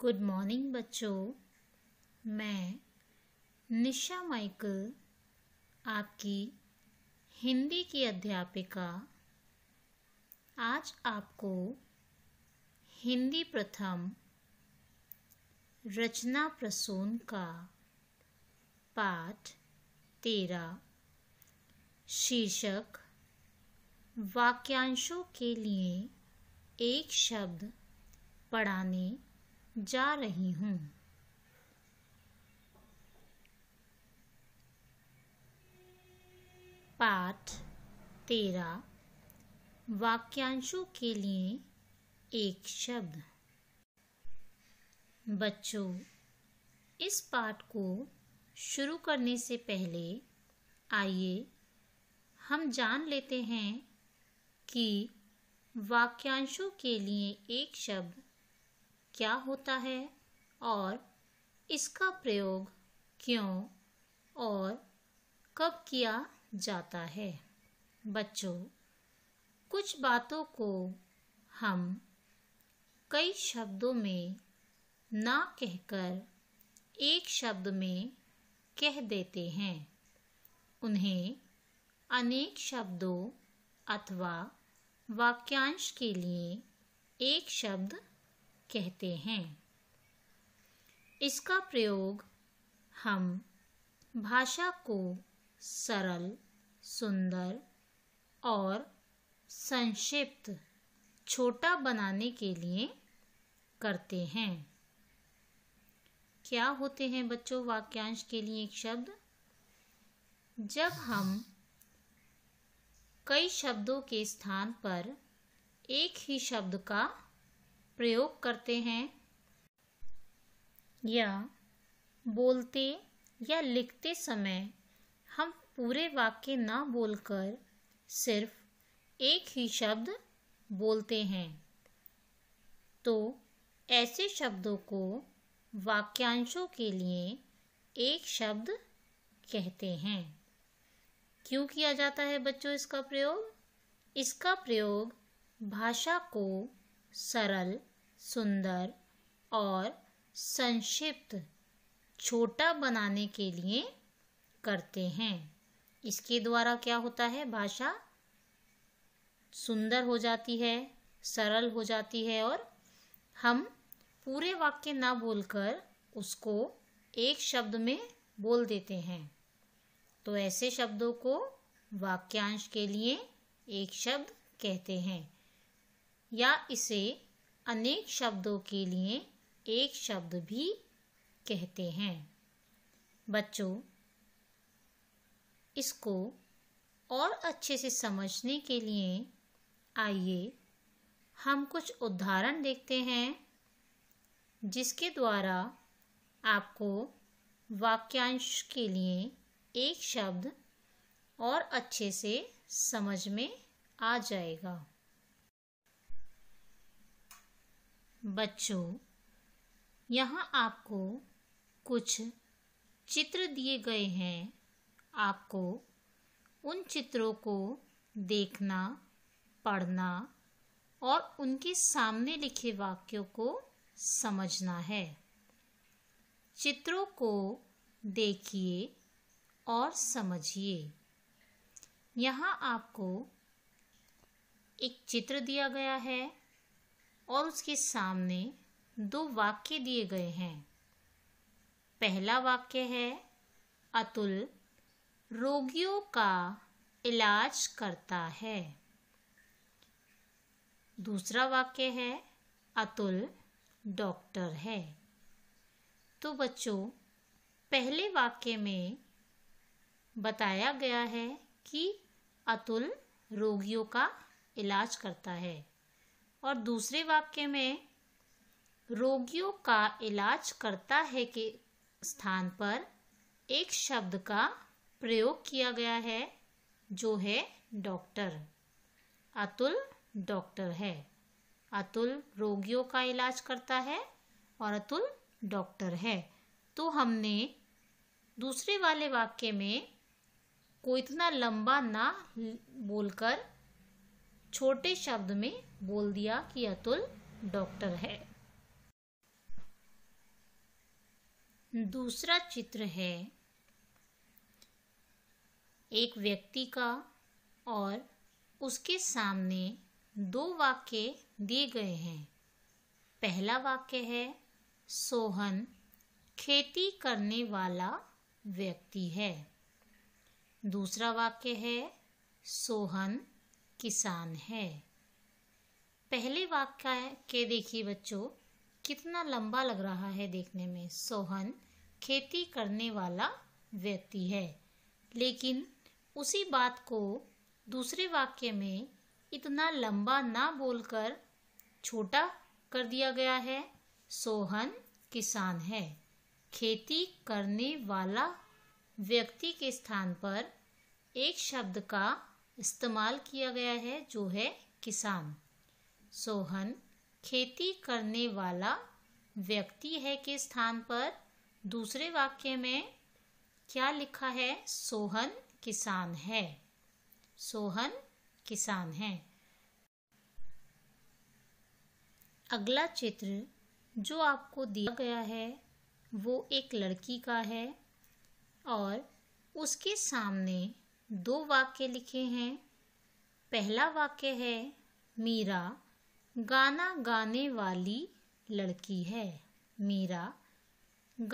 good morning बच्चों मैं निशा Michael आपकी हिंदी की अध्यापिका आज आपको हिंदी प्रथम रचना प्रसून का पाठ तेरा शीर्षक वाक्यांशों के लिए एक शब्द पढ़ाने जा रही हूँ पाठ तेरा वाक्यांशों के लिए एक शब्द बच्चों इस पाठ को शुरू करने से पहले आइए हम जान लेते हैं कि वाक्यांशों के लिए एक शब्द क्या होता है और इसका प्रयोग क्यों और कब किया जाता है बच्चों कुछ बातों को हम कई शब्दों में ना कहकर एक शब्द में कह देते हैं उन्हें अनेक शब्दों अथवा वाक्यांश के लिए एक शब्द कहते हैं इसका प्रयोग हम भाषा को सरल सुंदर और संक्षिप्त छोटा बनाने के लिए करते हैं क्या होते हैं बच्चों वाक्यांश के लिए एक शब्द जब हम कई शब्दों के स्थान पर एक ही शब्द का प्रयोग करते हैं या बोलते या लिखते समय हम पूरे वाक्य ना बोलकर सिर्फ एक ही शब्द बोलते हैं तो ऐसे शब्दों को वाक्यांशों के लिए एक शब्द कहते हैं क्यों किया जाता है बच्चों इसका प्रयोग इसका प्रयोग भाषा को सरल सुंदर और संक्षिप्त छोटा बनाने के लिए करते हैं इसके द्वारा क्या होता है भाषा सुंदर हो जाती है सरल हो जाती है और हम पूरे वाक्य ना बोलकर उसको एक शब्द में बोल देते हैं तो ऐसे शब्दों को वाक्यांश के लिए एक शब्द कहते हैं या इसे अनेक शब्दों के लिए एक शब्द भी कहते हैं बच्चों इसको और अच्छे से समझने के लिए आइए हम कुछ उदाहरण देखते हैं जिसके द्वारा आपको वाक्यांश के लिए एक शब्द और अच्छे से समझ में आ जाएगा बच्चों यहाँ आपको कुछ चित्र दिए गए हैं आपको उन चित्रों को देखना पढ़ना और उनके सामने लिखे वाक्यों को समझना है चित्रों को देखिए और समझिए यहाँ आपको एक चित्र दिया गया है और उसके सामने दो वाक्य दिए गए हैं पहला वाक्य है अतुल रोगियों का इलाज करता है दूसरा वाक्य है अतुल डॉक्टर है तो बच्चों पहले वाक्य में बताया गया है कि अतुल रोगियों का इलाज करता है और दूसरे वाक्य में रोगियों का इलाज करता है के स्थान पर एक शब्द का प्रयोग किया गया है जो है डॉक्टर अतुल डॉक्टर है अतुल रोगियों का इलाज करता है और अतुल डॉक्टर है तो हमने दूसरे वाले वाक्य में को इतना लंबा ना बोलकर छोटे शब्द में बोल दिया कि अतुल डॉक्टर है दूसरा चित्र है एक व्यक्ति का और उसके सामने दो वाक्य दिए गए हैं पहला वाक्य है सोहन खेती करने वाला व्यक्ति है दूसरा वाक्य है सोहन किसान है पहले वाक्य के देखिए बच्चों कितना लंबा लग रहा है देखने में सोहन खेती करने वाला व्यक्ति है लेकिन उसी बात को दूसरे वाक्य में इतना लंबा ना बोलकर छोटा कर दिया गया है सोहन किसान है खेती करने वाला व्यक्ति के स्थान पर एक शब्द का इस्तेमाल किया गया है जो है किसान सोहन खेती करने वाला व्यक्ति है के स्थान पर दूसरे वाक्य में क्या लिखा है सोहन किसान है सोहन किसान है अगला चित्र जो आपको दिया गया है वो एक लड़की का है और उसके सामने दो वाक्य लिखे हैं पहला वाक्य है मीरा गाना गाने वाली लड़की है मीरा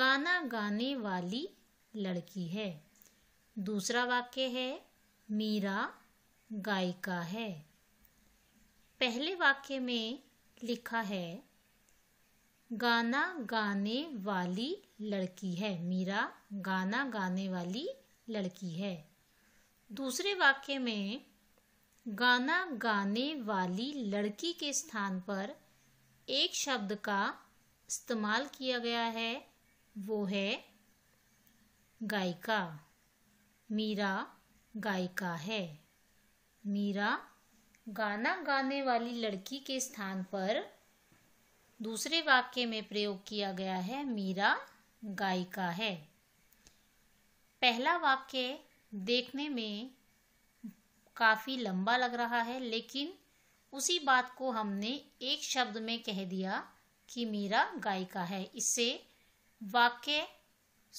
गाना गाने वाली लड़की है दूसरा वाक्य है मीरा गायिका है पहले वाक्य में लिखा है गाना गाने वाली लड़की है मीरा गाना गाने वाली लड़की है दूसरे वाक्य में गाना गाने वाली लड़की के स्थान पर एक शब्द का इस्तेमाल किया गया है वो है गायिका मीरा गायिका है मीरा गाना गाने वाली लड़की के स्थान पर दूसरे वाक्य में प्रयोग किया गया है मीरा गायिका है पहला वाक्य देखने में काफ़ी लंबा लग रहा है लेकिन उसी बात को हमने एक शब्द में कह दिया कि मीरा गायिका है इससे वाक्य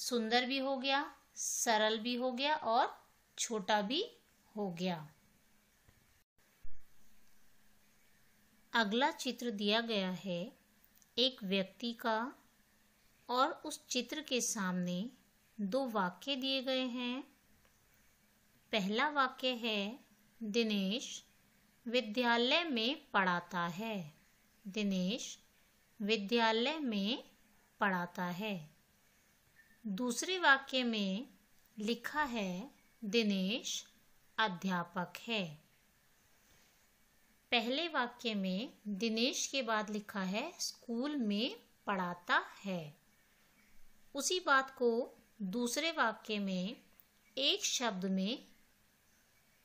सुंदर भी हो गया सरल भी हो गया और छोटा भी हो गया अगला चित्र दिया गया है एक व्यक्ति का और उस चित्र के सामने दो वाक्य दिए गए हैं पहला वाक्य है दिनेश विद्यालय में पढ़ाता है दिनेश विद्यालय में पढ़ाता है दूसरे वाक्य में लिखा है दिनेश अध्यापक है पहले वाक्य में दिनेश के बाद लिखा है स्कूल में पढ़ाता है उसी बात को दूसरे वाक्य में एक शब्द में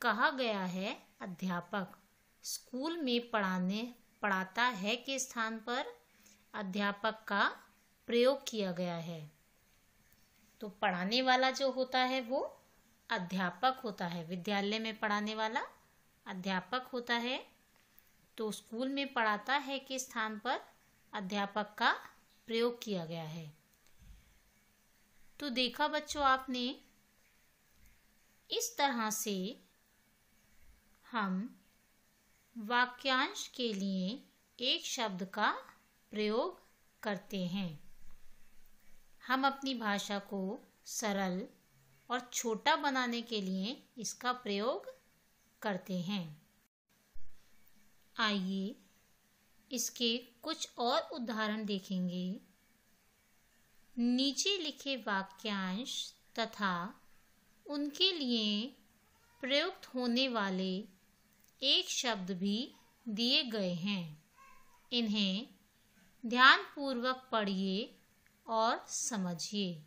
कहा गया है अध्यापक स्कूल में पढ़ाने पढ़ाता है के स्थान पर अध्यापक का प्रयोग किया गया है तो पढ़ाने वाला जो होता है वो अध्यापक होता है विद्यालय में पढ़ाने वाला अध्यापक होता है तो स्कूल में पढ़ाता है के स्थान पर अध्यापक का प्रयोग किया गया है तो देखा बच्चों आपने इस तरह से हम वाक्यांश के लिए एक शब्द का प्रयोग करते हैं हम अपनी भाषा को सरल और छोटा बनाने के लिए इसका प्रयोग करते हैं आइए इसके कुछ और उदाहरण देखेंगे नीचे लिखे वाक्यांश तथा उनके लिए प्रयुक्त होने वाले एक शब्द भी दिए गए हैं इन्हें ध्यानपूर्वक पढ़िए और समझिए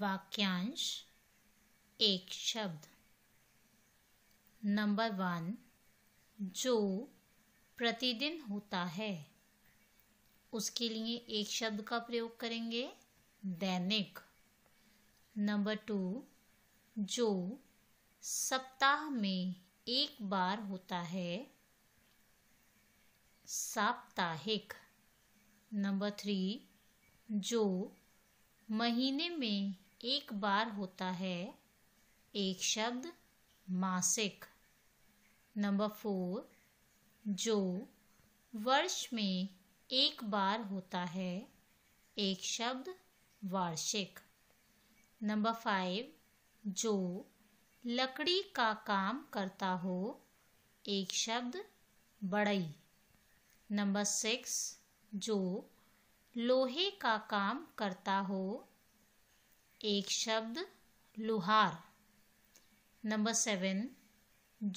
वाक्यांश एक शब्द नंबर वन जो प्रतिदिन होता है उसके लिए एक शब्द का प्रयोग करेंगे दैनिक नंबर टू जो सप्ताह में एक बार होता है साप्ताहिक नंबर थ्री जो महीने में एक बार होता है एक शब्द मासिक नंबर फोर जो वर्ष में एक बार होता है एक शब्द वार्षिक नंबर फाइव जो लकड़ी का काम करता हो एक शब्द बड़ई नंबर सिक्स जो लोहे का काम करता हो एक शब्द लुहार नंबर सेवन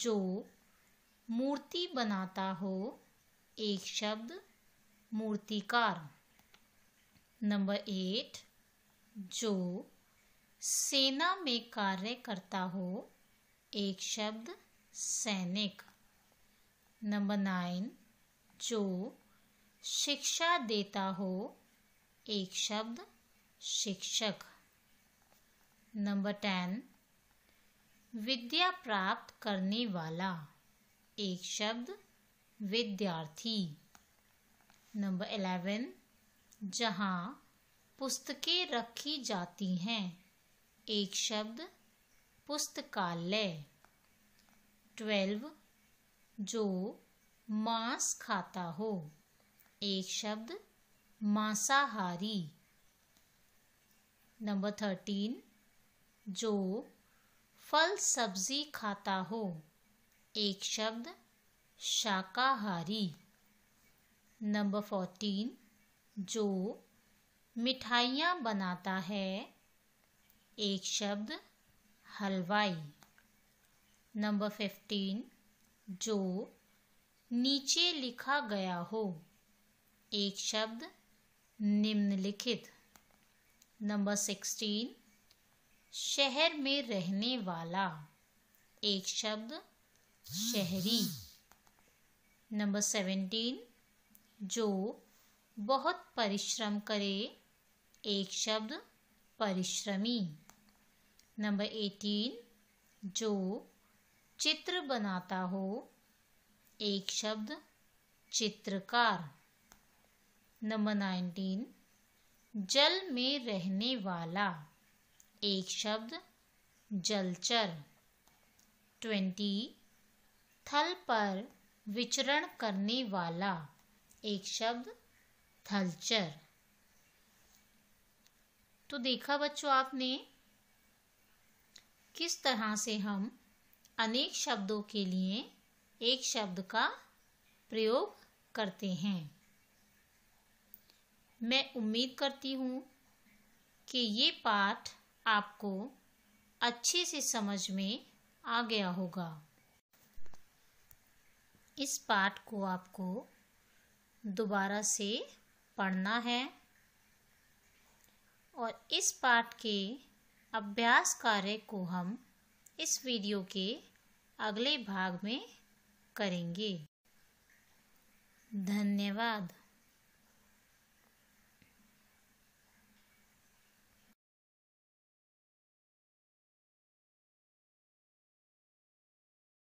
जो मूर्ति बनाता हो एक शब्द मूर्तिकार नंबर एट जो सेना में कार्य करता हो एक शब्द सैनिक नंबर नाइन जो शिक्षा देता हो एक शब्द शिक्षक नंबर टेन विद्या प्राप्त करने वाला एक शब्द विद्यार्थी नंबर एलेवन जहाँ पुस्तकें रखी जाती हैं एक शब्द पुस्तकालय ट्वेल्व जो मांस खाता हो एक शब्द मांसाहारी नंबर थर्टीन जो फल सब्जी खाता हो एक शब्द शाकाहारी नंबर फोर्टीन जो मिठाइयाँ बनाता है एक शब्द हलवाई नंबर फिफ्टीन जो नीचे लिखा गया हो एक शब्द निम्नलिखित नंबर सिक्सटीन शहर में रहने वाला एक शब्द शहरी नंबर सेवेंटीन जो बहुत परिश्रम करे एक शब्द परिश्रमी नंबर एटीन जो चित्र बनाता हो एक शब्द चित्रकार नंबर नाइनटीन जल में रहने वाला एक शब्द जलचर ट्वेंटी थल पर विचरण करने वाला एक शब्द थलचर तो देखा बच्चों आपने किस तरह से हम अनेक शब्दों के लिए एक शब्द का प्रयोग करते हैं मैं उम्मीद करती हूँ कि ये पाठ आपको अच्छे से समझ में आ गया होगा इस पाठ को आपको दोबारा से पढ़ना है और इस पाठ के अभ्यास कार्य को हम इस वीडियो के अगले भाग में करेंगे धन्यवाद